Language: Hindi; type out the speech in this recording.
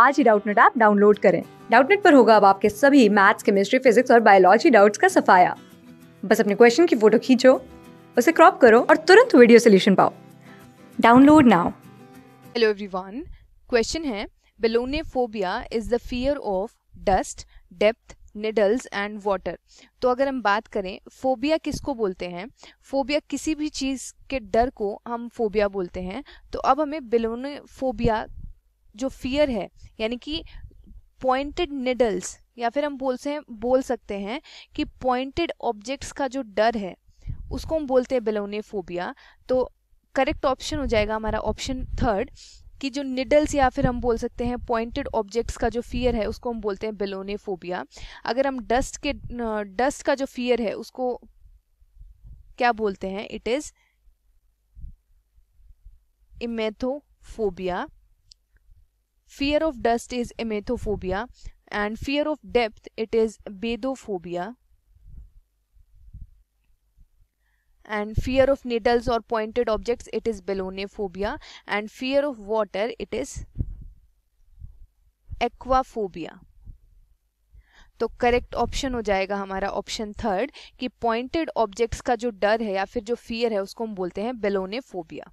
आज ही डाउटनेट ऐप डाउनलोड करें डाउटनेट पर होगा अब आपके सभी मैथ्स केमिस्ट्री फिजिक्स और बायोलॉजी डाउट्स का सफाया बस अपने क्वेश्चन की फोटो खींचो उसे क्रॉप करो और तुरंत वीडियो सोल्यूशन पाओ download now hello everyone question है belonephobia is the fear of dust depth needles and water तो अगर हम बात करें फोबिया किसको बोलते हैं फोबिया किसी भी चीज़ के डर को हम फोबिया बोलते हैं तो अब हमें बिलोने फोबिया जो फियर है यानी कि पॉइंटेड निडल्स या फिर हम बोल से बोल सकते हैं कि पॉइंटेड ऑब्जेक्ट्स का जो डर है उसको हम बोलते हैं बेलोनेफोबिया तो करेक्ट ऑप्शन हो जाएगा हमारा ऑप्शन थर्ड कि जो निडल्स या फिर हम बोल सकते हैं पॉइंटेड ऑब्जेक्ट्स का जो फियर है उसको हम बोलते हैं बेलोनेफोबिया अगर हम डस्ट के डस्ट का जो फियर है उसको क्या बोलते हैं it is emetophobia Fear of dust is emetophobia and fear of depth it is bathophobia. and fear of needles or pointed objects it is belonophobia and fear of water it is aquaphobia तो करेक्ट ऑप्शन हो जाएगा हमारा ऑप्शन थर्ड कि पॉइंटेड ऑब्जेक्ट्स का जो डर है या फिर जो फियर है उसको हम बोलते हैं बेलोने फोबिया